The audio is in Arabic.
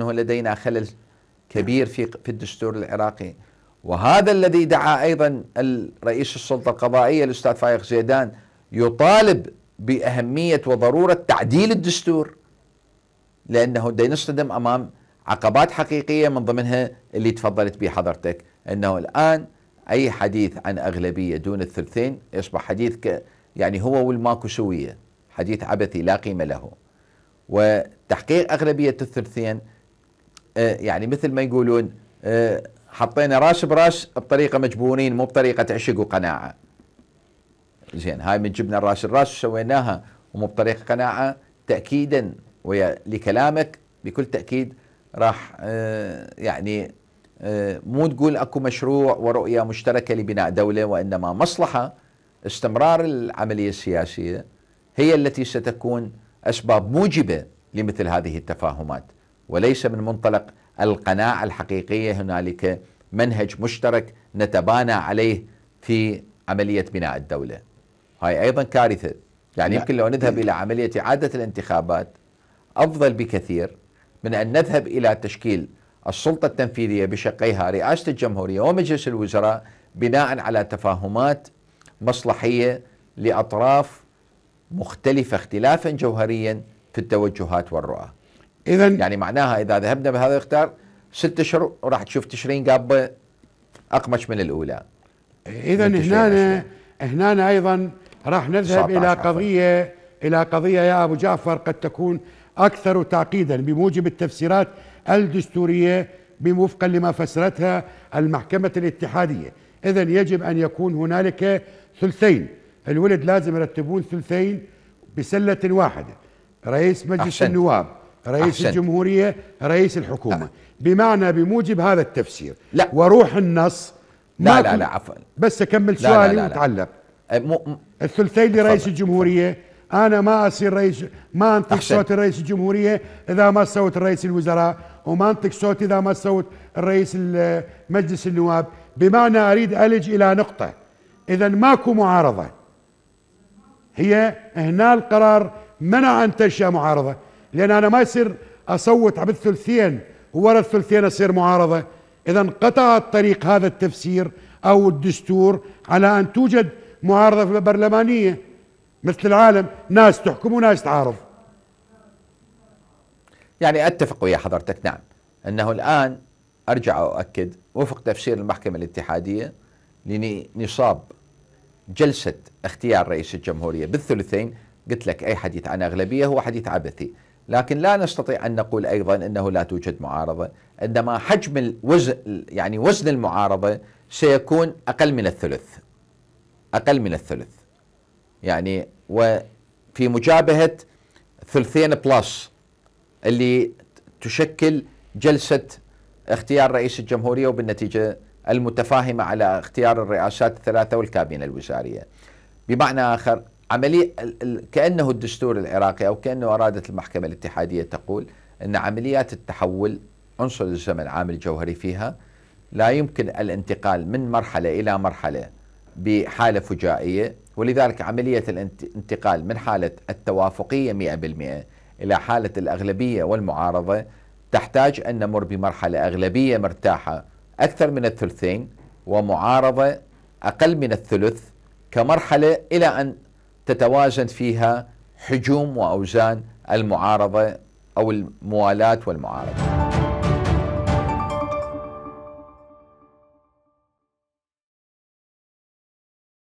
انه لدينا خلل كبير في في الدستور العراقي وهذا الذي دعا ايضا رئيس السلطه القضائيه الاستاذ فايق زيدان يطالب باهميه وضروره تعديل الدستور لانه نصطدم امام عقبات حقيقيه من ضمنها اللي تفضلت به حضرتك انه الان اي حديث عن اغلبيه دون الثلثين يصبح حديث ك يعني هو والماكو سويه حديث عبثي لا قيمه له وتحقيق اغلبيه الثلثين آه، يعني مثل ما يقولون آه، حطينا راش براش بطريقه مجبورين مو بطريقه عشق وقناعه. زين هاي من جبنا الراش الراش سويناها ومو بطريقه قناعه تاكيدا ويا لكلامك بكل تاكيد راح آه، يعني مو تقول اكو مشروع ورؤيه مشتركه لبناء دوله وانما مصلحه استمرار العمليه السياسيه هي التي ستكون اسباب موجبه لمثل هذه التفاهمات. وليس من منطلق القناعة الحقيقية هنالك منهج مشترك نتبانى عليه في عملية بناء الدولة هاي أيضا كارثة يعني نعم. يمكن لو نذهب إلى عملية إعادة الانتخابات أفضل بكثير من أن نذهب إلى تشكيل السلطة التنفيذية بشقيها رئاسة الجمهورية ومجلس الوزراء بناء على تفاهمات مصلحية لأطراف مختلفة اختلافا جوهريا في التوجهات والرؤى اذا يعني معناها اذا ذهبنا بهذا الاختيار ست اشهر راح تشوف تشرين قابه اقمش من الاولى اذا هنا هنا ايضا راح نذهب الى قضيه عفر. الى قضيه يا ابو جعفر قد تكون اكثر تعقيدا بموجب التفسيرات الدستوريه وفقا لما فسرتها المحكمه الاتحاديه اذا يجب ان يكون هنالك ثلثين الولد لازم يرتبون ثلثين بسله واحده رئيس مجلس أحسن. النواب رئيس أحسن. الجمهورية رئيس الحكومة أه. بمعنى بموجب هذا التفسير لا وروح النص لا لا لا عفوا بس أكمل سؤالي وتعلق أه، الثلثين لرئيس الجمهورية أنا ما أصير رئيس ما أنطق صوت رئيس الجمهورية إذا ما صوت رئيس الوزراء وما أنطق صوت إذا ما صوت الرئيس مجلس النواب بمعنى أريد ألج إلى نقطة إذا ماكو معارضة هي هنا القرار منع أن تنشأ معارضة لان انا ما يصير اصوت بالثلثين وورا الثلثين اصير معارضه اذا انقطع الطريق هذا التفسير او الدستور على ان توجد معارضه برلمانيه مثل العالم ناس تحكم وناس تعارض يعني اتفق ويا حضرتك نعم انه الان ارجع واؤكد وفق تفسير المحكمه الاتحاديه لنصاب جلسه اختيار رئيس الجمهوريه بالثلثين قلت لك اي حديث عن اغلبيه هو حديث عبثي لكن لا نستطيع أن نقول أيضا أنه لا توجد معارضة عندما حجم الوزن يعني وزن المعارضة سيكون أقل من الثلث أقل من الثلث يعني وفي مجابهة ثلثين بلس اللي تشكل جلسة اختيار رئيس الجمهورية وبالنتيجة المتفاهمة على اختيار الرئاسات الثلاثة والكابينة الوزارية بمعنى آخر عملية كأنه الدستور العراقي أو كأنه أرادت المحكمة الاتحادية تقول أن عمليات التحول عنصر الزمن عامل جوهري فيها لا يمكن الانتقال من مرحلة إلى مرحلة بحالة فجائية ولذلك عملية الانتقال من حالة التوافقية 100% إلى حالة الأغلبية والمعارضة تحتاج أن نمر بمرحلة أغلبية مرتاحة أكثر من الثلثين ومعارضة أقل من الثلث كمرحلة إلى أن تتوازن فيها حجوم واوزان المعارضه او الموالاه والمعارضه